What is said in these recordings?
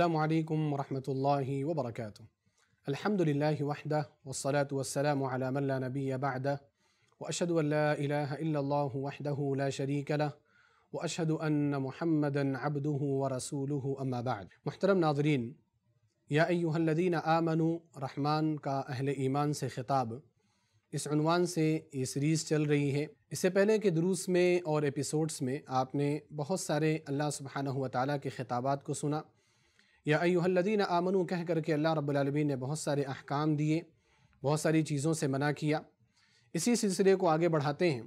السلام عليكم ورحمة الله وبركاته الحمد لله وحده والصلاة والسلام على من لا نبي بعده وأشهد أن لا إله إلا الله وحده لا شريك له وأشهد أن محمدا عبده ورسوله أما بعد محترم ناظرين يا أيها الذين آمنوا رحمان كأهل إيمان سي سے خطاب اس عنوان سے یہ سریز چل رہی ہے اس سے پہلے کے دروس میں اور اپیسوڈز میں آپ نے بہت سارے اللہ سبحانہ و تعالیٰ کے خطابات کو سنا یا ایوہ الذین آمنو کہہ کر کے اللہ رب العالمین نے بہت سارے احکام دیے بہت ساری چیزوں سے منع کیا اسی سلسلے کو آگے بڑھاتے ہیں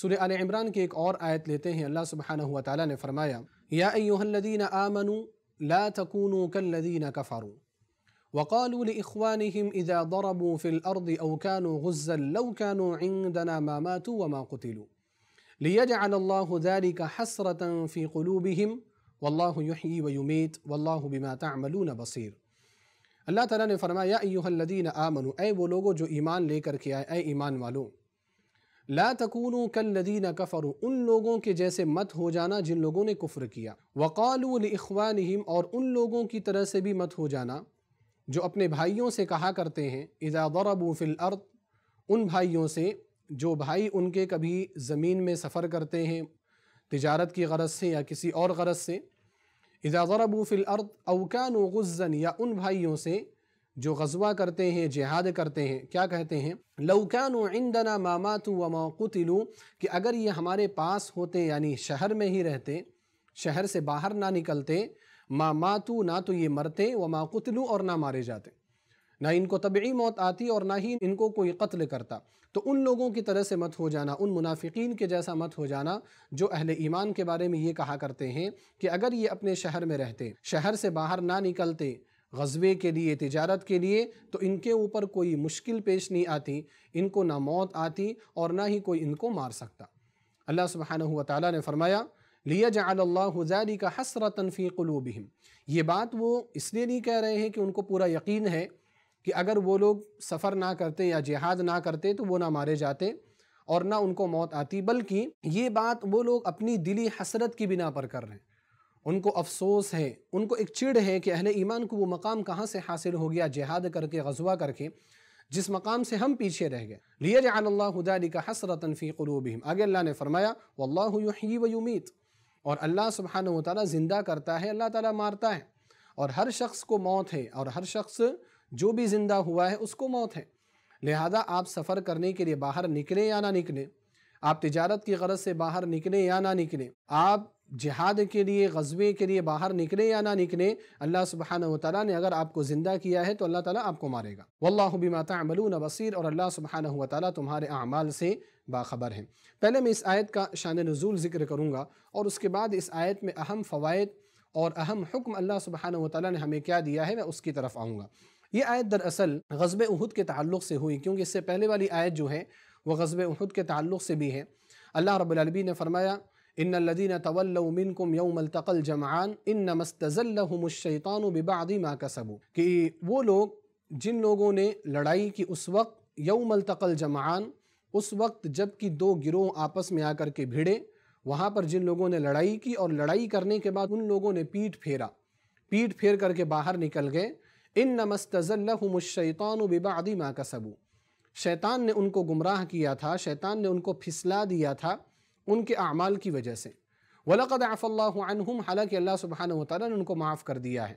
سورہ آل عمران کی ایک اور آیت لیتے ہیں اللہ سبانہ تعالیٰ نے فرمایا یا ایوہ الذین آمنوا لا تکونوا کالذین کفروا وقالوا لإخوانهم ضربوا كانوا كانوا غزا لو عندنا ما ماتوا وما قتلوا یادین کا حسر واللہ یحیی و یمیت واللہ بما تعملون بصیر اللہ تعالیٰ نے فرمایا اے الذین آمنوا اے وہ لوگو جو ایمان لے کر کے آئے اے ایمان والوں لا تکونو کالذین کفروا ان لوگوں کے جیسے مت ہو جانا جن لوگوں نے کفر کیا وقالو لإخوانہم اور ان لوگوں کی طرح سے بھی مت ہو جانا جو اپنے بھائیوں سے کہا کرتے ہیں اذا ضربوا فی الارض ان بھائیوں سے جو بھائی ان کے کبھی زمین میں سفر کرتے ہیں تجارت کی غرض سے یا کسی اور غرض سے اذا فی الارض او کانو غزن یا ان بھائیوں سے جو غزوہ کرتے ہیں جہاد کرتے ہیں کیا کہتے ہیں لو کانو عندنا ما ماتو وما قتلو کہ اگر یہ ہمارے پاس ہوتے یعنی شہر میں ہی رہتے شہر سے باہر نہ نکلتے ما ماتو نہ تو یہ مرتے وما قتلو اور نہ مارے جاتے نہ ان کو طبعی موت آتی اور نہ ہی ان کو کوئی قتل کرتا تو ان لوگوں کی طرح سے مت ہو جانا ان منافقین کے جیسا مت ہو جانا جو اہل ایمان کے بارے میں یہ کہا کرتے ہیں کہ اگر یہ اپنے شہر میں رہتے شہر سے باہر نہ نکلتے غزوے کے لیے تجارت کے لیے تو ان کے اوپر کوئی مشکل پیش نہیں آتی ان کو نہ موت آتی اور نہ ہی کوئی ان کو مار سکتا اللہ سبحانہ وتعالی نے فرمایا لِيَجْعَلَ اللَّهُ ذَلِكَ حَسْرَةً فِي قُلُوبِهِمْ یہ بات وہ اس لیے نہیں کہہ رہے ہیں کہ ان کو پورا یقین ہے کہ اگر وہ لوگ سفر نہ کرتے یا جہاد نہ کرتے تو وہ نہ مارے جاتے اور نہ ان کو موت آتی بلکہ یہ بات وہ لوگ اپنی دلی حسرت کی بنا پر کر رہے ہیں ان کو افسوس ہے ان کو ایک چڑ ہے کہ اہل ایمان کو وہ مقام کہاں سے حاصل ہو گیا جہاد کر کے غزوہ کر کے جس مقام سے ہم پیچھے رہ گئے لِيَجْعَلَ اللَّهُ اللہ حَسْرَةً فِي قُلُوبِهِمْ آگے اللہ نے فرمایا وَاللَّهُ يُحْيِي یہ اور اللہ سبحانہ وتعالی زندہ کرتا ہے اللہ تعالیٰ مارتا ہے اور ہر شخص کو موت ہے اور ہر شخص جو بھی زندہ ہوا ہے اس کو موت ہے لہذا آپ سفر کرنے کے لیے باہر نکلیں یا نہ نکلیں آپ تجارت کی غرض سے باہر نکلیں یا نہ نکلیں آپ جہاد کے لیے غزوے کے لیے باہر نکلیں یا نہ نکلیں اللہ سبحانہ تعالیٰ نے اگر آپ کو زندہ کیا ہے تو اللہ تعالیٰ آپ کو مارے گا واللہ بما تعملون بصیر اور اللہ سبحانہ تعالیٰ تمہارے اعمال سے باخبر ہیں پہلے میں اس آیت کا شان نزول ذکر کروں گا اور اس کے بعد اس آیت میں اہم فوائد اور اہم حکم اللہ سبحانہ تعالیٰ نے ہمیں کیا دیا ہے میں اس کی طرف آؤں گا یہ آیت دراصل غزب احد کے تعلق سے ہوئی کیونکہ اس سے پہلے والی آیت جو ہے وہ غزب احد کے تعلق سے بھی ہے اللہ رب العلبی نے فرمایا ان الدین طول کم یوم ملتقل جمع ان نہ مستض اللہ مشقان و ماں کا ثبو کہ وہ لوگ جن لوگوں نے لڑائی کی اس وقت یوم الطقل الجمعان اس وقت جب کہ دو گروہ آپس میں آ کر کے بھیڑے وہاں پر جن لوگوں نے لڑائی کی اور لڑائی کرنے کے بعد ان لوگوں نے پیٹ پھیرا پیٹ پھیر کر کے باہر نکل گئے ان نمست الشیطان و بباعدی ماں کا شیطان نے ان کو گمراہ کیا تھا شیطان نے ان کو پھسلا دیا تھا ان کے اعمال کی وجہ سے ولقد عَفَ اللہ عنہم حالانکہ اللہ سبحانہ العیٰ نے ان کو معاف کر دیا ہے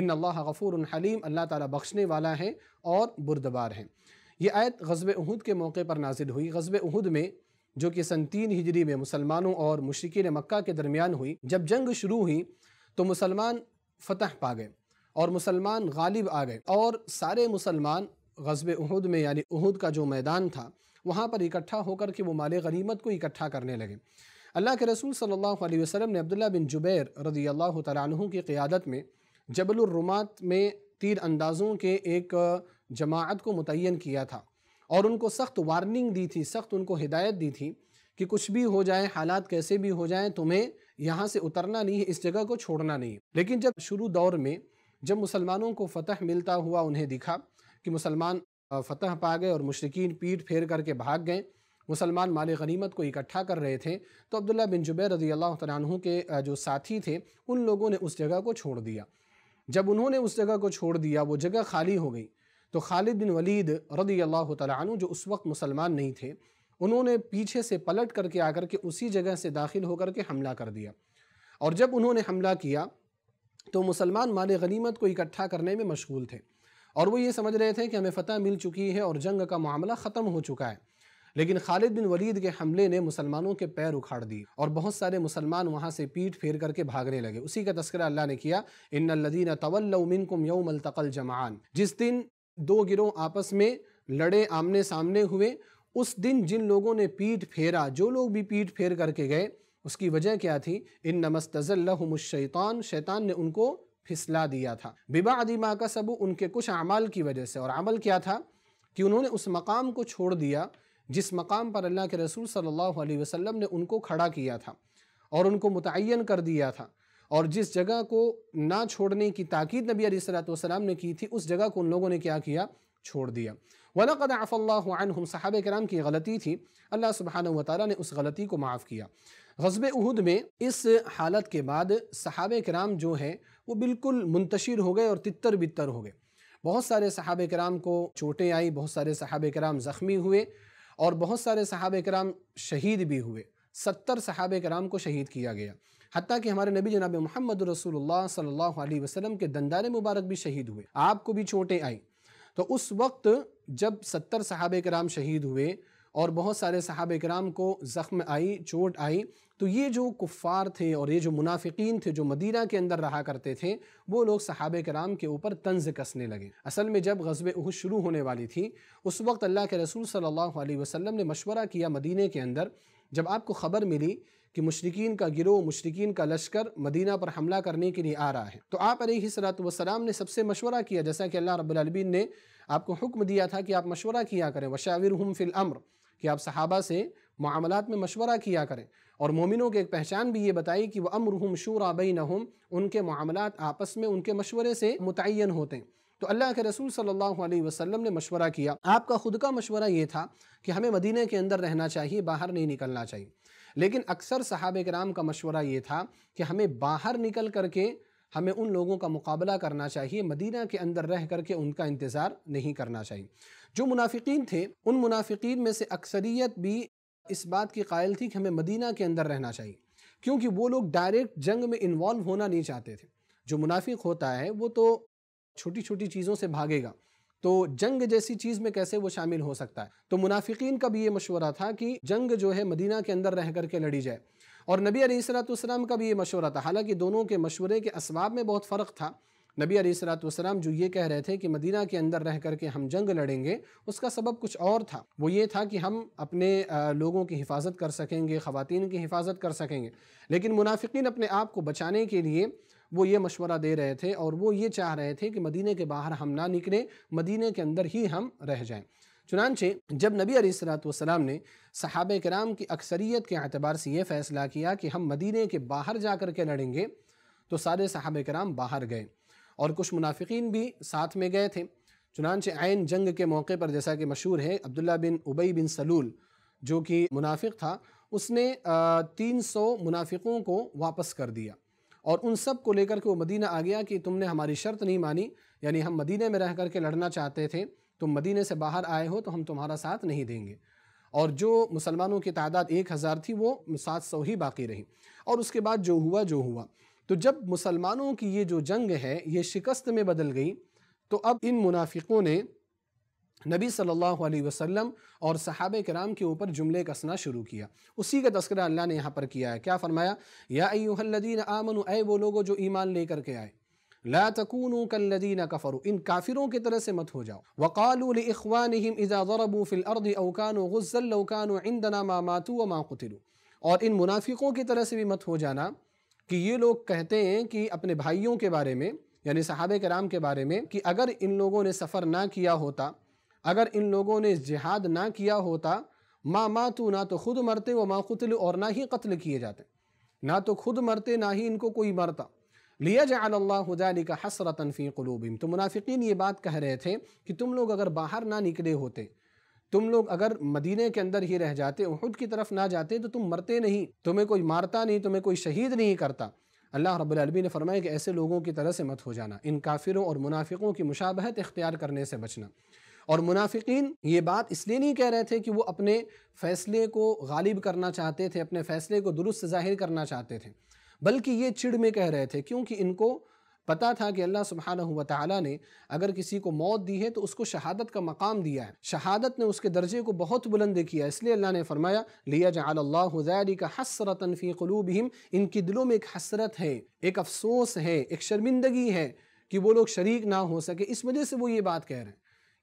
ان اللہ غفور حلیم اللہ تعالیٰ بخشنے والا ہے اور بردبار ہے یہ آیت غزب احد کے موقع پر نازل ہوئی غزب احد میں جو کہ سن تین ہجری میں مسلمانوں اور مشرقین مکہ کے درمیان ہوئی جب جنگ شروع ہوئی تو مسلمان فتح پا گئے اور مسلمان غالب آ گئے اور سارے مسلمان غزب احد میں یعنی احد کا جو میدان تھا وہاں پر اکٹھا ہو کر کے وہ مال غنیمت کو اکٹھا کرنے لگے اللہ کے رسول صلی اللہ علیہ وسلم نے عبداللہ بن جبیر رضی اللہ تعالیٰ عنہ کی قیادت میں جبل الرومات میں تیر اندازوں کے ایک جماعت کو متعین کیا تھا اور ان کو سخت وارننگ دی تھی سخت ان کو ہدایت دی تھی کہ کچھ بھی ہو جائیں حالات کیسے بھی ہو جائیں تمہیں یہاں سے اترنا نہیں ہے اس جگہ کو چھوڑنا نہیں ہے لیکن جب شروع دور میں جب مسلمانوں کو فتح ملتا ہوا انہیں دکھا کہ مسلمان فتح پا گئے اور مشرقین پیٹ پھیر کر کے بھاگ گئے مسلمان مال غنیمت کو اکٹھا کر رہے تھے تو عبداللہ بن جبیر رضی اللہ تعالیٰ کے جو ساتھی تھے ان لوگوں نے اس جگہ کو چھوڑ دیا جب انہوں نے اس جگہ کو چھوڑ دیا وہ جگہ خالی ہو گئی تو خالد بن ولید رضی اللہ تعالیٰ عنہ جو اس وقت مسلمان نہیں تھے انہوں نے پیچھے سے پلٹ کر کے آ کر کے اسی جگہ سے داخل ہو کر کے حملہ کر دیا اور جب انہوں نے حملہ کیا تو مسلمان مال غنیمت کو اکٹھا کرنے میں مشغول تھے اور وہ یہ سمجھ رہے تھے کہ ہمیں فتح مل چکی ہے اور جنگ کا معاملہ ختم ہو چکا ہے لیکن خالد بن ولید کے حملے نے مسلمانوں کے پیر اکھاڑ دی اور بہت سارے مسلمان وہاں سے پیٹ پھیر کر کے بھاگنے لگے اسی کا تذکرہ اللہ نے کیا منکم یوم طولاََ جمان جس دن دو گروہ آپس میں لڑے آمنے سامنے ہوئے اس دن جن لوگوں نے پیٹ پھیرا جو لوگ بھی پیٹ پھیر کر کے گئے اس کی وجہ کیا تھی ان نمز تض الشیطان شیطان نے ان کو پھسلا دیا تھا ببا ما کا ان کے کچھ اعمال کی وجہ سے اور عمل کیا تھا کہ انہوں نے اس مقام کو چھوڑ دیا جس مقام پر اللہ کے رسول صلی اللہ علیہ وسلم نے ان کو کھڑا کیا تھا اور ان کو متعین کر دیا تھا اور جس جگہ کو نہ چھوڑنے کی تاکید نبی علیہ صلاۃ والسلام نے کی تھی اس جگہ کو ان لوگوں نے کیا کیا چھوڑ دیا عَفَ اللہ عَنْهُمْ صحابہ کرام کی غلطی تھی اللہ و تعالیٰ نے اس غلطی کو معاف کیا غزب اہد میں اس حالت کے بعد صحابہ کرام جو ہے وہ بالکل منتشر ہو گئے اور تتر بتر ہو گئے بہت سارے صحابہ کرام کو چوٹیں آئیں بہت سارے صحابہ کرام زخمی ہوئے اور بہت سارے صحابہ کرام شہید بھی ہوئے ستر صحابہ کرام کو شہید کیا گیا حتیٰ کہ ہمارے نبی جناب محمد رسول اللہ صلی اللہ علیہ وسلم کے دندار مبارک بھی شہید ہوئے آپ کو بھی چوٹیں آئیں تو اس وقت جب ستر صحابہ کرام شہید ہوئے اور بہت سارے صحاب کرام کو زخم آئی چوٹ آئی تو یہ جو کفار تھے اور یہ جو منافقین تھے جو مدینہ کے اندر رہا کرتے تھے وہ لوگ صحابہ کرام کے اوپر تنز کسنے لگے اصل میں جب غزب اہو شروع ہونے والی تھی اس وقت اللہ کے رسول صلی اللہ علیہ وسلم نے مشورہ کیا مدینہ کے اندر جب آپ کو خبر ملی کہ مشرقین کا گروہ مشرقین کا لشکر مدینہ پر حملہ کرنے کے لیے آ رہا ہے تو آپ علیہ السلام نے سب سے مشورہ کیا جیسا کہ اللہ رب العلبین نے آپ کو حکم دیا تھا کہ آپ مشورہ کیا کریں وشاورہم فِي الْأَمْرِ کہ آپ صحابہ سے معاملات میں مشورہ کیا کریں اور مومنوں کی ایک پہچان بھی یہ بتائی کہ وہ امرحم شور بینہم ان کے معاملات آپس میں ان کے مشورے سے متعین ہوتے ہیں تو اللہ کے رسول صلی اللہ علیہ وسلم نے مشورہ کیا آپ کا خود کا مشورہ یہ تھا کہ ہمیں مدینہ کے اندر رہنا چاہیے باہر نہیں نکلنا چاہیے لیکن اکثر صحابہ کرام کا مشورہ یہ تھا کہ ہمیں باہر نکل کر کے ہمیں ان لوگوں کا مقابلہ کرنا چاہیے مدینہ کے اندر رہ کر کے ان کا انتظار نہیں کرنا چاہیے جو منافقین تھے ان منافقین میں سے اکثریت بھی اس بات کی قائل تھی کہ ہمیں مدینہ کے اندر رہنا چاہیے کیونکہ وہ لوگ ڈائریکٹ جنگ میں انوالو ہونا نہیں چاہتے تھے جو منافق ہوتا ہے وہ تو چھوٹی چھوٹی چیزوں سے بھاگے گا تو جنگ جیسی چیز میں کیسے وہ شامل ہو سکتا ہے تو منافقین کا بھی یہ مشورہ تھا کہ جنگ جو ہے مدینہ کے اندر رہ کر کے لڑی جائے اور نبی علیہ السلام والسلام کا بھی یہ مشورہ تھا حالانکہ دونوں کے مشورے کے اسباب میں بہت فرق تھا نبی علیہ السلام والسلام جو یہ کہہ رہے تھے کہ مدینہ کے اندر رہ کر کے ہم جنگ لڑیں گے اس کا سبب کچھ اور تھا وہ یہ تھا کہ ہم اپنے لوگوں کی حفاظت کر سکیں گے خواتین کی حفاظت کر سکیں گے لیکن منافقین اپنے آپ کو بچانے کے لیے وہ یہ مشورہ دے رہے تھے اور وہ یہ چاہ رہے تھے کہ مدینہ کے باہر ہم نہ نکلیں مدینہ کے اندر ہی ہم رہ جائیں چنانچہ جب نبی علیہ السلام نے صحابہ کرام کی اکثریت کے اعتبار سے یہ فیصلہ کیا کہ ہم مدینہ کے باہر جا کر کے لڑیں گے تو سارے صحابہ کرام باہر گئے اور کچھ منافقین بھی ساتھ میں گئے تھے چنانچہ عین جنگ کے موقع پر جیسا کہ مشہور ہے عبداللہ بن عبی بن سلول جو کہ منافق تھا اس نے تین سو منافقوں کو واپس کر دیا اور ان سب کو لے کر کے وہ مدینہ آ گیا کہ تم نے ہماری شرط نہیں مانی یعنی ہم مدینہ میں رہ کر کے لڑنا چاہتے تھے تم مدینہ سے باہر آئے ہو تو ہم تمہارا ساتھ نہیں دیں گے اور جو مسلمانوں کی تعداد ایک ہزار تھی وہ سات سو ہی باقی رہی اور اس کے بعد جو ہوا جو ہوا تو جب مسلمانوں کی یہ جو جنگ ہے یہ شکست میں بدل گئی تو اب ان منافقوں نے نبی صلی اللہ علیہ وسلم اور صحابہ کرام کے اوپر جملے کسنا شروع کیا اسی کا تذکرہ اللہ نے یہاں پر کیا ہے کیا فرمایا یا ایوہ الذین آمنوا اے وہ لوگوں جو ایمان لے کر کے آئے لا تکونوا کالذین کفروا ان کافروں کی طرح سے مت ہو جاؤ وقالوا لاخوانهم اذا ضربوا في الارض او كانوا غزا لو كانوا عندنا ما ماتوا وما قتلوا اور ان منافقوں کی طرح سے بھی مت ہو جانا کہ یہ لوگ کہتے ہیں کہ اپنے بھائیوں کے بارے میں یعنی صحابہ کرام کے بارے میں کہ اگر ان لوگوں نے سفر نہ کیا ہوتا اگر ان لوگوں نے جہاد نہ کیا ہوتا ما ماتو نہ تو خود مرتے و ما اور نہ ہی قتل کیے جاتے نہ تو خود مرتے نہ ہی ان کو کوئی مرتا لِيَجْعَلَ اللَّهُ ذَلِكَ حَسْرَةً فِي قُلُوبِهِمْ تو منافقین یہ بات کہہ رہے تھے کہ تم لوگ اگر باہر نہ نکلے ہوتے تم لوگ اگر مدینہ کے اندر ہی رہ جاتے احد کی طرف نہ جاتے تو تم مرتے نہیں تمہیں کوئی مارتا نہیں تمہیں کوئی شہید نہیں کرتا اللہ رب العالمین نے فرمایا کہ ایسے لوگوں کی طرح سے مت ہو جانا ان کافروں اور منافقوں کی مشابہت اختیار کرنے سے بچنا اور منافقین یہ بات اس لیے نہیں کہہ رہے تھے کہ وہ اپنے فیصلے کو غالب کرنا چاہتے تھے اپنے فیصلے کو درست ظاہر کرنا چاہتے تھے بلکہ یہ چڑ میں کہہ رہے تھے کیونکہ ان کو پتا تھا کہ اللہ سبحانہ و نے اگر کسی کو موت دی ہے تو اس کو شہادت کا مقام دیا ہے شہادت نے اس کے درجے کو بہت بلند کیا اس لیے اللہ نے فرمایا لیہ جہال اللہ حضری کا حسر قلوبہم ان کی دلوں میں ایک حسرت ہے ایک افسوس ہے ایک شرمندگی ہے کہ وہ لوگ شریک نہ ہو سکے اس وجہ سے وہ یہ بات کہہ رہے ہیں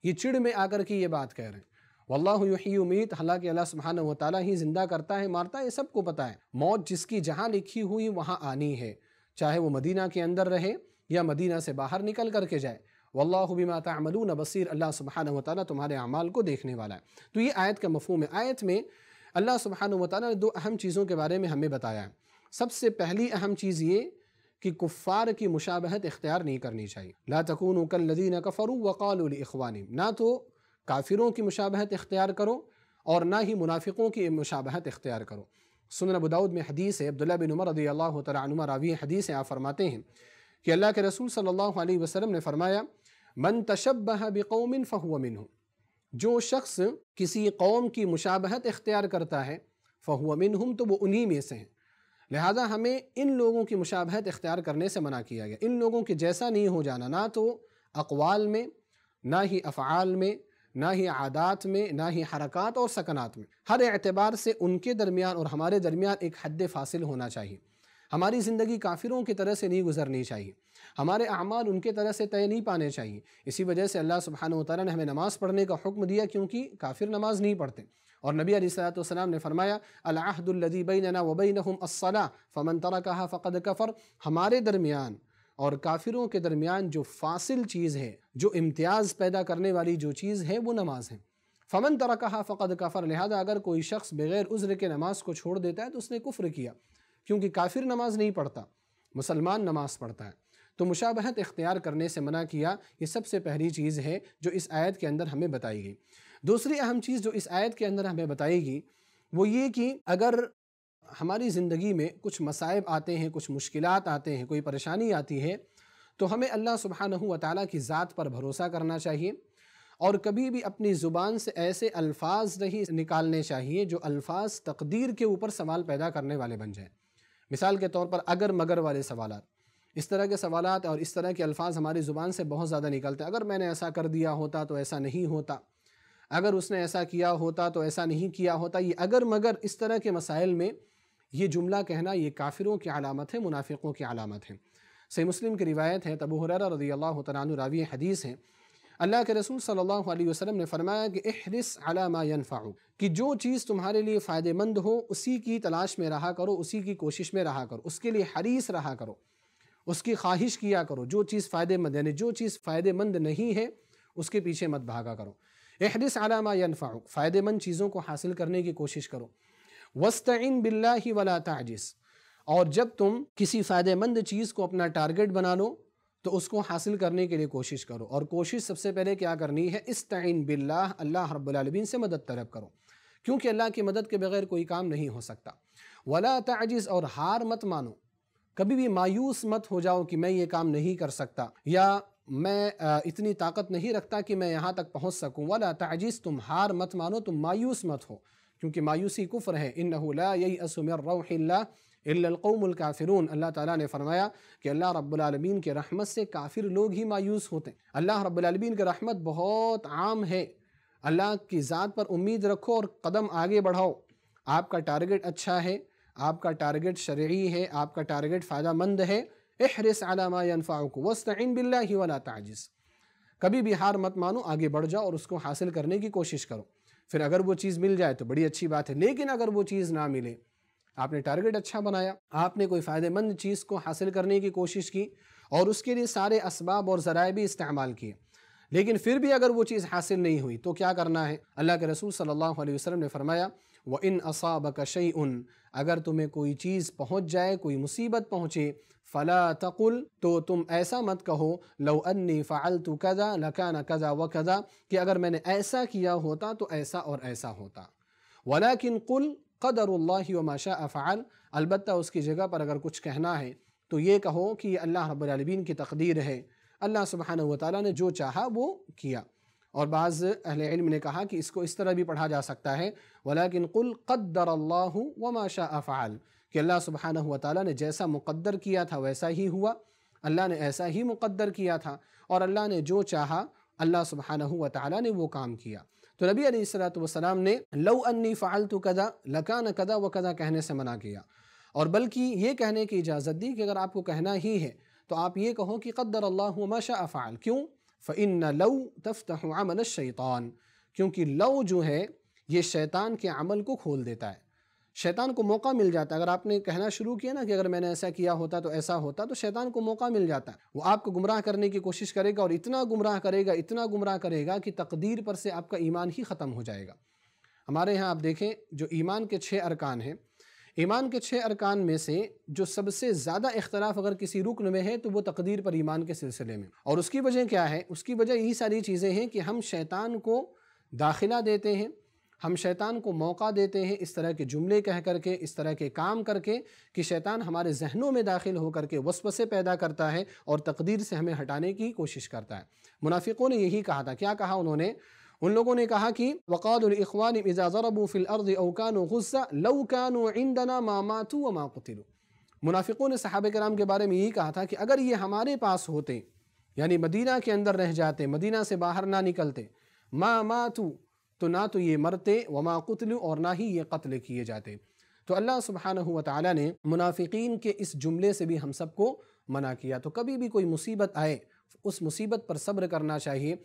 یہ چڑ میں آ کر کے یہ بات کہہ رہے ہیں واللہ یحیی امید اللہ سبحانہ و تعالیٰ ہی زندہ کرتا ہے مارتا ہے سب کو پتہ ہے موت جس کی جہاں لکھی ہوئی وہاں آنی ہے چاہے وہ مدینہ کے اندر رہے یا مدینہ سے باہر نکل کر کے جائے واللہ بما تعملون بصیر اللہ سبحانہ وتعالی تمہارے عمال کو دیکھنے والا ہے تو یہ آیت کا مفہوم ہے آیت میں اللہ سبحانہ وتعالی نے دو اہم چیزوں کے بارے میں ہمیں بتایا ہے سب سے پہلی اہم چیز یہ کہ کفار کی مشابہت اختیار نہیں کرنی چاہیے لا تکونوا کالذین کفروا وقالوا کفرو نہ تو کافروں کی مشابہت اختیار کرو اور نہ ہی منافقوں کی مشابہت اختیار کرو ابو بداود میں حدیث ہے عبداللہ بن عمر رضی اللہ تعالیٰ عنہ راوی حدیث آپ فرماتے ہیں کہ اللہ کے رسول صلی اللہ علیہ وسلم نے فرمایا من تشبہ بقوم فہو منہ جو شخص کسی قوم کی مشابہت اختیار کرتا ہے فہو منہم تو وہ انہی میں سے ہیں لہذا ہمیں ان لوگوں کی مشابہت اختیار کرنے سے منع کیا گیا ان لوگوں کی جیسا نہیں ہو جانا نہ تو اقوال میں نہ ہی افعال میں نہ ہی عادات میں نہ ہی حرکات اور سکنات میں ہر اعتبار سے ان کے درمیان اور ہمارے درمیان ایک حد فاصل ہونا چاہیے ہماری زندگی کافروں کی طرح سے نہیں گزرنی چاہیے ہمارے اعمال ان کے طرح سے طے نہیں پانے چاہیے اسی وجہ سے اللہ سبحانہ و تعالیٰ نے ہمیں نماز پڑھنے کا حکم دیا کیونکہ کافر نماز نہیں پڑھتے اور نبی علیہ صلاحۃ والسلام السلام نے فرمایا الحدالدی بیننا و بینہم الصلاة فمن ترکہا فقد کفر ہمارے درمیان اور کافروں کے درمیان جو فاصل چیز ہے جو امتیاز پیدا کرنے والی جو چیز ہے وہ نماز ہے فمن ترکہا فقد کفر لہذا اگر کوئی شخص بغیر عذر کے نماز کو چھوڑ دیتا ہے تو اس نے کفر کیا کیونکہ کافر نماز نہیں پڑھتا مسلمان نماز پڑھتا ہے تو مشابہت اختیار کرنے سے منع کیا یہ سب سے پہلی چیز ہے جو اس آیت کے اندر ہمیں بتائی گئی دوسری اہم چیز جو اس آیت کے اندر ہمیں بتائی گئی وہ یہ کہ اگر ہماری زندگی میں کچھ مصائب آتے ہیں کچھ مشکلات آتے ہیں کوئی پریشانی آتی ہے تو ہمیں اللہ سبحانہ و تعالیٰ کی ذات پر بھروسہ کرنا چاہیے اور کبھی بھی اپنی زبان سے ایسے الفاظ نہیں نکالنے چاہیے جو الفاظ تقدیر کے اوپر سوال پیدا کرنے والے بن جائیں مثال کے طور پر اگر مگر والے سوالات اس طرح کے سوالات اور اس طرح کے الفاظ ہماری زبان سے بہت زیادہ نکلتے ہیں اگر میں نے ایسا کر دیا ہوتا تو ایسا نہیں ہوتا اگر اس نے ایسا کیا ہوتا تو ایسا نہیں کیا ہوتا یہ اگر مگر اس طرح کے مسائل میں یہ جملہ کہنا یہ کافروں کی علامت ہے منافقوں کی علامت ہے صحیح مسلم کی روایت ہے تبو حرارہ رضی اللہ تعالیٰ عنہ راوی حدیث ہیں اللہ کے رسول صلی اللہ علیہ وسلم نے فرمایا کہ احدس ما فاروق کہ جو چیز تمہارے لیے فائدہ مند ہو اسی کی تلاش میں رہا کرو اسی کی کوشش میں رہا کرو اس کے لیے حریص رہا کرو اس کی خواہش کیا کرو جو چیز فائدہ مند یعنی جو چیز فائدہ مند نہیں ہے اس کے پیچھے مت بھاگا کرو احدث ما فاروق فائدہ مند چیزوں کو حاصل کرنے کی کوشش کرو وسطین بِاللَّهِ وَلَا تَعْجِس اور جب تم کسی فائدہ مند چیز کو اپنا ٹارگٹ بنا لو تو اس کو حاصل کرنے کے لیے کوشش کرو اور کوشش سب سے پہلے کیا کرنی ہے استعین باللہ اللہ رب العالمین سے مدد طلب کرو کیونکہ اللہ کی مدد کے بغیر کوئی کام نہیں ہو سکتا وَلَا تَعْجِز اور ہار مت مانو کبھی بھی مایوس مت ہو جاؤ کہ میں یہ کام نہیں کر سکتا یا میں اتنی طاقت نہیں رکھتا کہ میں یہاں تک پہنچ سکوں وَلَا تَعْجِز تم ہار مت مانو تم مایوس مت ہو کیونکہ مایوسی کفر ہے لا انَََََََََََ من روح اللہ القعم القوم الكافرون اللہ تعالیٰ نے فرمایا کہ اللہ رب العالمین کے رحمت سے کافر لوگ ہی مایوس ہوتے ہیں اللہ رب العالمین کے رحمت بہت عام ہے اللہ کی ذات پر امید رکھو اور قدم آگے بڑھاؤ آپ کا ٹارگٹ اچھا ہے آپ کا ٹارگٹ شرعی ہے آپ کا ٹارگٹ فائدہ مند ہے احرس اہ رس عالامہ وسط ولا تعجز کبھی بھی ہار مت مانو آگے بڑھ جاؤ اور اس کو حاصل کرنے کی کوشش کرو پھر اگر وہ چیز مل جائے تو بڑی اچھی بات ہے لیکن اگر وہ چیز نہ ملے آپ نے ٹارگٹ اچھا بنایا آپ نے کوئی فائدہ مند چیز کو حاصل کرنے کی کوشش کی اور اس کے لیے سارے اسباب اور ذرائع بھی استعمال کیے لیکن پھر بھی اگر وہ چیز حاصل نہیں ہوئی تو کیا کرنا ہے اللہ کے رسول صلی اللہ علیہ وسلم نے فرمایا وَإِنْ ان شَيْءٌ اگر تمہیں کوئی چیز پہنچ جائے کوئی مصیبت پہنچے فَلَا تقل تو تم ایسا مت کہو لو انی فَعَلْتُ كَذَا لَكَانَ كَذَا و کہ اگر میں نے ایسا کیا ہوتا تو ایسا اور ایسا ہوتا وَلَكِنْ قُلْ قَدَرُ قدر اللہ و فَعَلْ البتہ اس کی جگہ پر اگر کچھ کہنا ہے تو یہ کہو کہ اللہ رب العالمین کی تقدیر ہے اللہ سبحانہ وتعالی تعالیٰ نے جو چاہا وہ کیا اور بعض اہل علم نے کہا کہ اس کو اس طرح بھی پڑھا جا سکتا ہے ولیکن قل قدر اللہ وما شاء فعل کہ اللہ سبحانہ تعالیٰ نے جیسا مقدر کیا تھا ویسا ہی ہوا اللہ نے ایسا ہی مقدر کیا تھا اور اللہ نے جو چاہا اللہ سبحانہ و تعالیٰ نے وہ کام کیا تو نبی علیہ السلاۃ والسلام نے لو انی فعلت کذا لکان کذا و کذا کہنے سے منع کیا اور بلکہ یہ کہنے کی اجازت دی کہ اگر آپ کو کہنا ہی ہے تو آپ یہ کہو کہ قدر اللہ ما شاء افعال کیوں فعن لو تفتح عمل الشیطان کیونکہ لو جو ہے یہ شیطان کے عمل کو کھول دیتا ہے شیطان کو موقع مل جاتا ہے اگر آپ نے کہنا شروع کیا نا کہ اگر میں نے ایسا کیا ہوتا تو ایسا ہوتا تو شیطان کو موقع مل جاتا ہے وہ آپ کو گمراہ کرنے کی کوشش کرے گا اور اتنا گمراہ کرے گا اتنا گمراہ کرے گا کہ تقدیر پر سے آپ کا ایمان ہی ختم ہو جائے گا ہمارے ہاں آپ دیکھیں جو ایمان کے چھ ارکان ہیں ایمان کے چھ ارکان میں سے جو سب سے زیادہ اختلاف اگر کسی رکن میں ہے تو وہ تقدیر پر ایمان کے سلسلے میں اور اس کی وجہ کیا ہے اس کی وجہ یہی ساری چیزیں ہیں کہ ہم شیطان کو داخلہ دیتے ہیں ہم شیطان کو موقع دیتے ہیں اس طرح کے جملے کہہ کر کے اس طرح کے کام کر کے کہ شیطان ہمارے ذہنوں میں داخل ہو کر کے وسوسے پیدا کرتا ہے اور تقدیر سے ہمیں ہٹانے کی کوشش کرتا ہے منافقوں نے یہی کہا تھا کیا کہا انہوں نے ان لوگوں نے کہا کہ اذا ضربوا في الارض او كانوا غزا لو كانوا عندنا ما قتلوا منافقوں نے صحابہ کرام کے بارے میں یہ کہا تھا کہ اگر یہ ہمارے پاس ہوتے یعنی مدینہ کے اندر رہ جاتے مدینہ سے باہر نہ نکلتے ما ماتو تو نہ تو یہ مرتے وما ما اور نہ ہی یہ قتل کیے جاتے تو اللہ سبحانہ و نے منافقین کے اس جملے سے بھی ہم سب کو منع کیا تو کبھی بھی کوئی مصیبت آئے اس مصیبت پر صبر کرنا چاہیے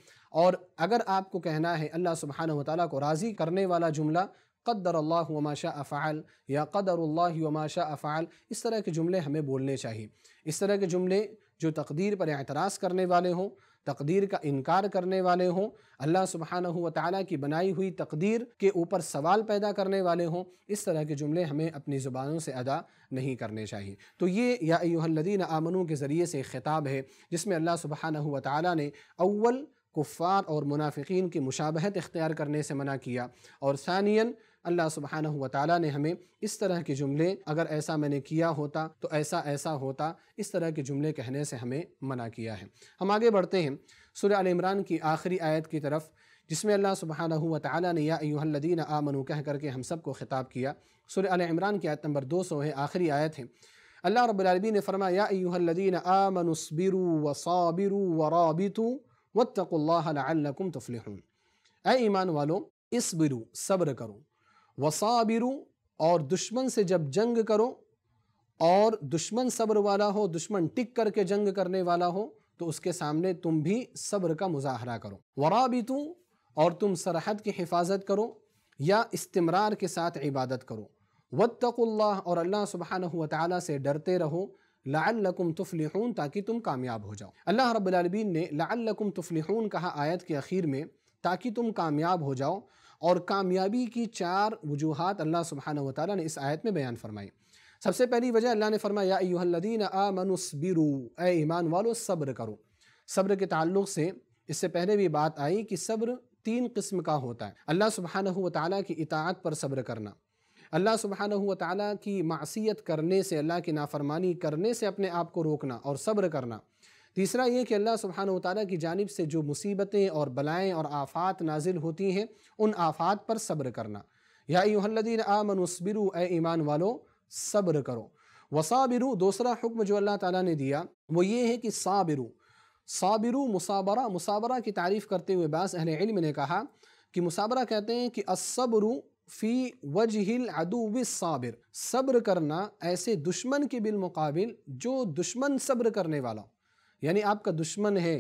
اور اگر آپ کو کہنا ہے اللہ سبحانہ وتعالی کو راضی کرنے والا جملہ قدر اللہ وما شاء افعال یا قدر اللہ وما شاء افعال اس طرح کے جملے ہمیں بولنے چاہیے اس طرح کے جملے جو تقدیر پر اعتراض کرنے والے ہوں تقدیر کا انکار کرنے والے ہوں اللہ سبحانہ و تعالیٰ کی بنائی ہوئی تقدیر کے اوپر سوال پیدا کرنے والے ہوں اس طرح کے جملے ہمیں اپنی زبانوں سے ادا نہیں کرنے چاہیے تو یہ یا ایوہ الذین آمنوں کے ذریعے سے خطاب ہے جس میں اللہ سبحانہ و تعالیٰ نے اول کفار اور منافقین کی مشابہت اختیار کرنے سے منع کیا اور ثانین اللہ سبحانہ و تعالیٰ نے ہمیں اس طرح کے جملے اگر ایسا میں نے کیا ہوتا تو ایسا ایسا ہوتا اس طرح کے جملے کہنے سے ہمیں منع کیا ہے ہم آگے بڑھتے ہیں سورہ علی عمران کی آخری آیت کی طرف جس میں اللہ سبحانہ و تعالیٰ نے یا ایوہ الذین آمنوا کہہ کر کے ہم سب کو خطاب کیا سورہ علی عمران کی آیت نمبر دو سو ہے آخری آیت ہے اللہ رب العالمین نے فرمایا ایوہ الذین آمنوا صبروا وصابروا ورابطوا واتقوا اللہ لعلکم تفلحون اے ایمان والو اسبرو صبر کرو وصابرو اور دشمن سے جب جنگ کرو اور دشمن صبر والا ہو دشمن ٹک کر کے جنگ کرنے والا ہو تو اس کے سامنے تم بھی صبر کا مظاہرہ کرو ورابطو اور تم سرحد کی حفاظت کرو یا استمرار کے ساتھ عبادت کرو واتقوا اللہ اور اللہ سبحانہ وتعالی سے ڈرتے رہو لعلکم تفلحون تاکہ تم کامیاب ہو جاؤ اللہ رب العالمین نے لعلکم تفلحون کہا آیت کے اخیر میں تاکہ تم کامیاب ہو جاؤ اور کامیابی کی چار وجوہات اللہ سبحانہ وتعالی نے اس آیت میں بیان فرمائی سب سے پہلی وجہ اللہ نے فرمایا الذین آمنوا منسبرو اے ایمان والو صبر کرو صبر کے تعلق سے اس سے پہلے بھی بات آئی کہ صبر تین قسم کا ہوتا ہے اللہ سبحانہ وتعالی کی اطاعت پر صبر کرنا اللہ سبحانہ وتعالی کی معصیت کرنے سے اللہ کی نافرمانی کرنے سے اپنے آپ کو روکنا اور صبر کرنا تیسرا یہ کہ اللہ سبحانہ و تعالیٰ کی جانب سے جو مصیبتیں اور بلائیں اور آفات نازل ہوتی ہیں ان آفات پر صبر کرنا یا الذین آمنوا صبروا اے ایمان والو صبر کرو وصابروا دوسرا حکم جو اللہ تعالیٰ نے دیا وہ یہ ہے کہ صابروا صابروا مصابرہ مصابرہ کی تعریف کرتے ہوئے بعض اہل علم نے کہا کہ مصابرہ کہتے ہیں کہ الصبر فی وجہ العدو الصابر صبر کرنا ایسے دشمن کے بالمقابل جو دشمن صبر کرنے والا یعنی آپ کا دشمن ہے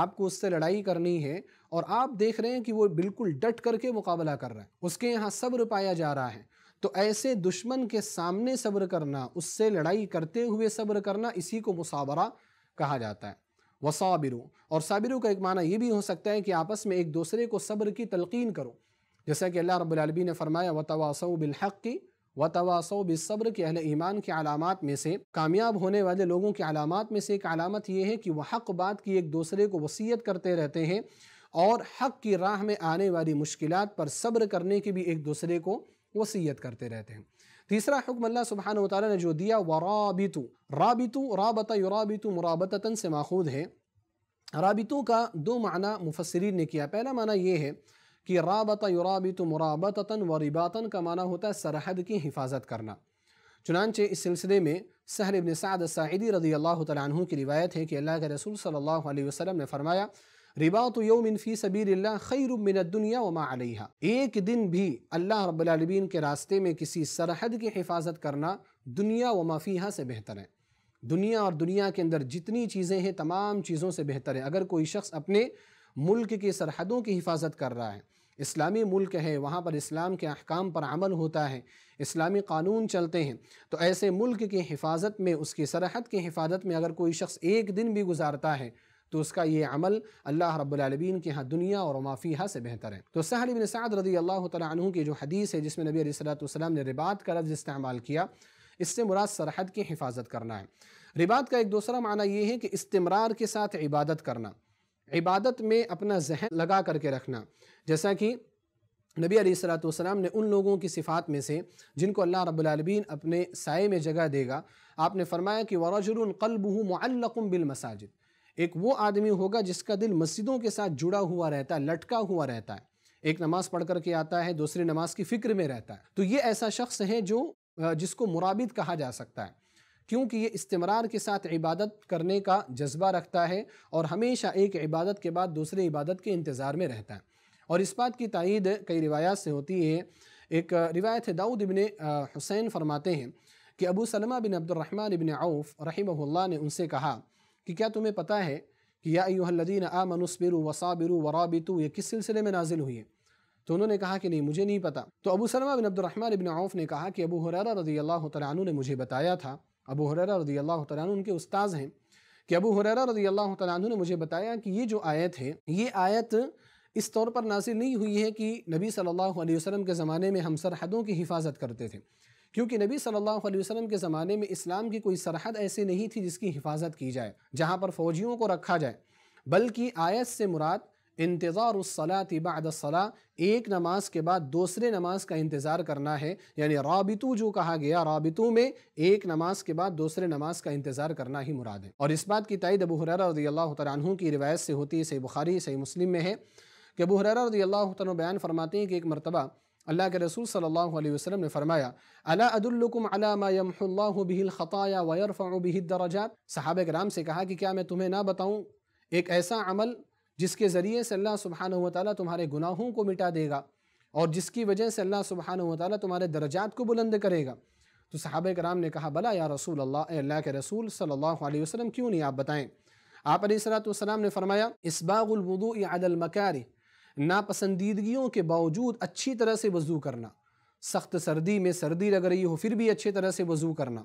آپ کو اس سے لڑائی کرنی ہے اور آپ دیکھ رہے ہیں کہ وہ بالکل ڈٹ کر کے مقابلہ کر رہا ہے اس کے یہاں صبر پایا جا رہا ہے تو ایسے دشمن کے سامنے صبر کرنا اس سے لڑائی کرتے ہوئے صبر کرنا اسی کو مصابرہ کہا جاتا ہے وصابرو اور صابرو کا ایک معنی یہ بھی ہو سکتا ہے کہ آپس میں ایک دوسرے کو صبر کی تلقین کرو جیسا کہ اللہ رب العالمین نے فرمایا و بالحق و تواسو صوب کے اہل ایمان کے علامات میں سے کامیاب ہونے والے لوگوں کی علامات میں سے ایک علامت یہ ہے کہ وہ حق بات کی ایک دوسرے کو وصیت کرتے رہتے ہیں اور حق کی راہ میں آنے والی مشکلات پر صبر کرنے کی بھی ایک دوسرے کو وصیت کرتے رہتے ہیں تیسرا حکم اللہ سبحانہ وتعالی نے جو دیا ورابطو رابطو رابطوں یرابطو رابطوں سے ماخود ہے رابطوں کا دو معنی مفسرین نے کیا پہلا معنی یہ ہے کہ رابطہ یرابط مرابطتاً و رباطن کا معنی ہوتا ہے سرحد کی حفاظت کرنا چنانچہ اس سلسلے میں سہر ابن سعد سعیدی رضی اللہ تعالیٰ عنہ کی روایت ہے کہ اللہ کے رسول صلی اللہ علیہ وسلم نے فرمایا رباط یوم فی سبیل اللہ خیر من الدنیا وما علیہ ایک دن بھی اللہ رب العالمین کے راستے میں کسی سرحد کی حفاظت کرنا دنیا وما فیہا سے بہتر ہے دنیا اور دنیا کے اندر جتنی چیزیں ہیں تمام چیزوں سے بہتر ہے اگر کوئی شخص اپنے ملک کی سرحدوں کی حفاظت کر رہا ہے اسلامی ملک ہے وہاں پر اسلام کے احکام پر عمل ہوتا ہے اسلامی قانون چلتے ہیں تو ایسے ملک کی حفاظت میں اس کی سرحد کی حفاظت میں اگر کوئی شخص ایک دن بھی گزارتا ہے تو اس کا یہ عمل اللہ رب العالمین کے ہاں دنیا اور مافیہ سے بہتر ہے تو سہل بن سعد رضی اللہ تعالیٰ عنہ کی جو حدیث ہے جس میں نبی علیہ صلاۃ والسلام نے ربات کا لفظ استعمال کیا اس سے مراد سرحد کی حفاظت کرنا ہے ربات کا ایک دوسرا معنی یہ ہے کہ استمرار کے ساتھ عبادت کرنا عبادت میں اپنا ذہن لگا کر کے رکھنا جیسا کہ نبی علیہ السلاۃ والسلام نے ان لوگوں کی صفات میں سے جن کو اللہ رب العالمین اپنے سائے میں جگہ دے گا آپ نے فرمایا کہ ورا جرالقل بہو معلقم ایک وہ آدمی ہوگا جس کا دل مسجدوں کے ساتھ جڑا ہوا رہتا ہے لٹکا ہوا رہتا ہے ایک نماز پڑھ کر کے آتا ہے دوسری نماز کی فکر میں رہتا ہے تو یہ ایسا شخص ہے جو جس کو مرابط کہا جا سکتا ہے کیونکہ یہ استمرار کے ساتھ عبادت کرنے کا جذبہ رکھتا ہے اور ہمیشہ ایک عبادت کے بعد دوسری عبادت کے انتظار میں رہتا ہے اور اس بات کی تائید کئی روایات سے ہوتی ہے ایک روایت ہے داؤد ابن حسین فرماتے ہیں کہ ابو سلمہ بن عبد الرحمن ابن عوف رحمہ اللہ نے ان سے کہا کہ کیا تمہیں پتہ ہے کہ یا ایوہ الذین آمنوا صبروا وصابروا ورابطوا یہ کس سلسلے میں نازل ہوئی ہے تو انہوں نے کہا کہ نہیں مجھے نہیں پتا تو ابو سلمہ بن عبد الرحمن بن عوف نے کہا کہ ابو حریرہ رضی اللہ تعالیٰ عنہ نے مجھے بتایا تھا ابو حریرہ رضی اللہ تعالیٰ عنہ ان کے استاذ ہیں کہ ابو حریرہ رضی اللہ تعالیٰ عنہ نے مجھے بتایا کہ یہ جو آیت ہے یہ آیت اس طور پر نازل نہیں ہوئی ہے کہ نبی صلی اللہ علیہ وسلم کے زمانے میں ہم سرحدوں کی حفاظت کرتے تھے کیونکہ نبی صلی اللہ علیہ وسلم کے زمانے میں اسلام کی کوئی سرحد ایسی نہیں تھی جس کی حفاظت کی جائے جہاں پر فوجیوں کو رکھا جائے بلکہ آیت سے مراد انتظار الصلاة بعد الصلاة ایک نماز کے بعد دوسرے نماز کا انتظار کرنا ہے یعنی رابطو جو کہا گیا رابطو میں ایک نماز کے بعد دوسرے نماز کا انتظار کرنا ہی مراد ہے اور اس بات کی تائید ابو حریرہ رضی اللہ عنہ کی روایت سے ہوتی ہے صحیح بخاری صحیح مسلم میں ہے کہ ابو حریرہ رضی اللہ بیان فرماتے ہیں کہ ایک مرتبہ اللہ کے رسول صلی اللہ علیہ وسلم نے فرمایا اللہ الدَّرَجَاتِ صحابہ کرام سے کہا کہ کیا میں تمہیں نہ بتاؤں ایک ایسا عمل جس کے ذریعے سے اللہ سبحانہ تعالیٰ تمہارے گناہوں کو مٹا دے گا اور جس کی وجہ سے اللہ سبحانہ وتعالی تعالیٰ تمہارے درجات کو بلند کرے گا تو صحابہ کرام نے کہا بلا یا رسول اللہ اے اللہ کے رسول صلی اللہ علیہ وسلم کیوں نہیں آپ بتائیں آپ علیہ السلام نے فرمایا اسباغ الوضوء عد المکاری المکار ناپسندیدگیوں کے باوجود اچھی طرح سے وضو کرنا سخت سردی میں سردی لگ رہی ہو پھر بھی اچھی طرح سے وضو کرنا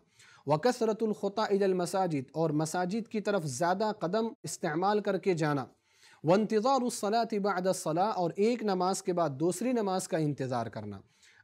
وکثرت الْخُطَعِدَ الْمَسَاجِدِ المساجد اور مساجد کی طرف زیادہ قدم استعمال کر کے جانا ونتظہ اور اسصلاح عبعد اور ایک نماز کے بعد دوسری نماز کا انتظار کرنا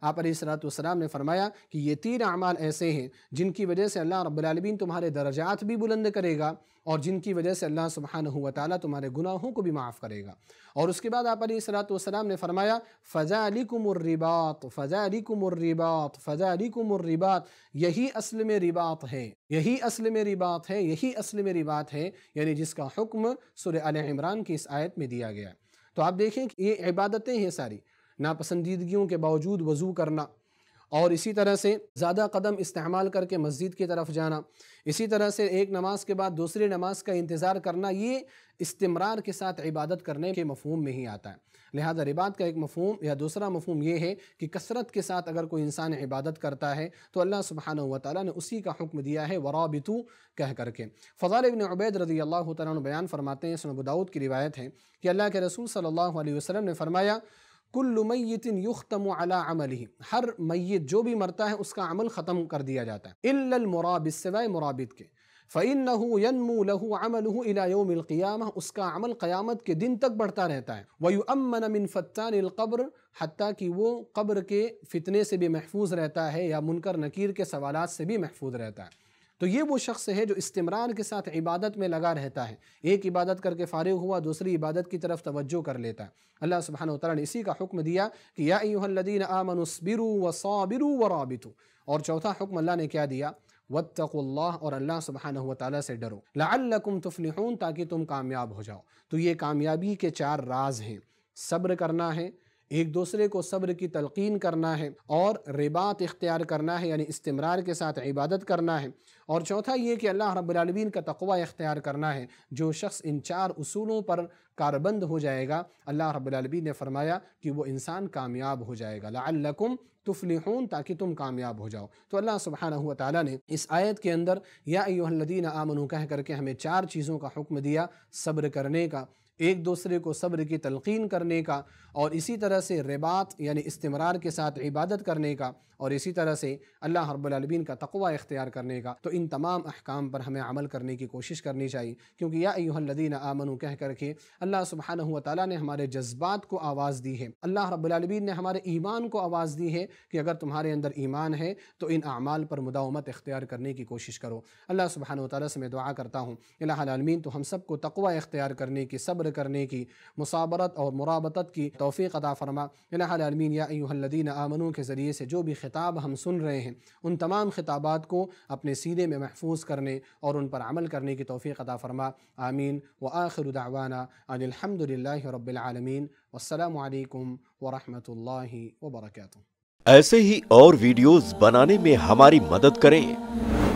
آپ علیہ سلات والسلام نے فرمایا کہ یہ تین اعمال ایسے ہیں جن کی وجہ سے اللہ رب العالمین تمہارے درجات بھی بلند کرے گا اور جن کی وجہ سے اللہ سبحانہ و تعالیٰ تمہارے گناہوں کو بھی معاف کرے گا اور اس کے بعد آپ علیہ صلاۃ والسلام نے فرمایا فضا علیکم الرباط فضا علیکم الرباط فضا علیکم الرباط یہی اصل میں رباط ہے یہی اصل میں رباط ہے یہی اصل میں رباط ہے یعنی جس کا حکم سورہ علیہ عمران کی اس آیت میں دیا گیا ہے تو آپ دیکھیں کہ یہ عبادتیں ہیں ساری ناپسندیدگیوں کے باوجود وضو کرنا اور اسی طرح سے زیادہ قدم استعمال کر کے مسجد کی طرف جانا اسی طرح سے ایک نماز کے بعد دوسری نماز کا انتظار کرنا یہ استمرار کے ساتھ عبادت کرنے کے مفہوم میں ہی آتا ہے لہذا رباب کا ایک مفہوم یا دوسرا مفہوم یہ ہے کہ کثرت کے ساتھ اگر کوئی انسان عبادت کرتا ہے تو اللہ سبحانہ و تعالیٰ نے اسی کا حکم دیا ہے ورابطو کہہ کر کے فضال ابن عبید رضی اللہ تعالیٰ بیان فرماتے ہیں داود کی روایت ہے کہ اللہ کے رسول صلی اللہ علیہ وسلم نے فرمایا کل میت یختم علی ہی ہر میت جو بھی مرتا ہے اس کا عمل ختم کر دیا جاتا ہے الا اللمراب سوائے مرابط کے فَإِنَّهُ يَنْمُو لَهُ عَمَلُهُ إِلَى يَوْمِ الْقِيَامَةِ اس کا عمل قیامت کے دن تک بڑھتا رہتا ہے وَيُؤَمَّنَ ام فَتَّانِ الْقَبْرِ حتیٰ کہ وہ قبر کے فتنے سے بھی محفوظ رہتا ہے یا منکر نکیر کے سوالات سے بھی محفوظ رہتا ہے تو یہ وہ شخص ہے جو استمرار کے ساتھ عبادت میں لگا رہتا ہے ایک عبادت کر کے فارغ ہوا دوسری عبادت کی طرف توجہ کر لیتا ہے اللہ سبحانہ وتعالی نے اسی کا حکم دیا کہ یا الذین آمنوا صبروا وصابروا ورابطوا اور چوتھا حکم اللہ نے کیا دیا واتقوا اللہ اور اللہ سبحانہ وتعالی سے ڈرو لعلکم تفلحون تاکہ تم کامیاب ہو جاؤ تو یہ کامیابی کے چار راز ہیں صبر کرنا ہے ایک دوسرے کو صبر کی تلقین کرنا ہے اور ربات اختیار کرنا ہے یعنی استمرار کے ساتھ عبادت کرنا ہے اور چوتھا یہ کہ اللہ رب العالمین کا تقوی اختیار کرنا ہے جو شخص ان چار اصولوں پر کاربند ہو جائے گا اللہ رب العالمین نے فرمایا کہ وہ انسان کامیاب ہو جائے گا لعلکم تفلحون تاکہ تم کامیاب ہو جاؤ تو اللہ سبحانہ وتعالی تعالیٰ نے اس آیت کے اندر یا ایوہ الذین آمنوا کہہ کر کے ہمیں چار چیزوں کا حکم دیا صبر کرنے کا ایک دوسرے کو صبر کی تلقین کرنے کا اور اسی طرح سے رباط یعنی استمرار کے ساتھ عبادت کرنے کا اور اسی طرح سے اللہ رب العالمین کا تقوی اختیار کرنے کا تو ان تمام احکام پر ہمیں عمل کرنے کی کوشش کرنی چاہیے کیونکہ یا ایوہ الذین آمنوا کہہ کر کے اللہ سبحانہ و تعالیٰ نے ہمارے جذبات کو آواز دی ہے اللہ رب العالمین نے ہمارے ایمان کو آواز دی ہے کہ اگر تمہارے اندر ایمان ہے تو ان اعمال پر مداومت اختیار کرنے کی کوشش کرو اللہ سبحانہ تعالیٰ سے میں دعا کرتا ہوں الہ العالمین تو ہم سب کو تقوی اختیار کرنے کی صبر کرنے کی مصابرت اور مرابطت کی توفیق عطا فرما الہ العالمین یا ایوہ الذین آمنوں کے ذریعے سے جو بھی خطاب ہم سن رہے ہیں ان تمام خطابات کو اپنے سینے میں محفوظ کرنے اور ان پر عمل کرنے کی توفیق عطا فرما آمین وآخر دعوانا ان الحمدللہ رب العالمین والسلام علیکم ورحمت اللہ وبرکاتہ ایسے ہی اور ویڈیوز بنانے میں ہماری مدد کریں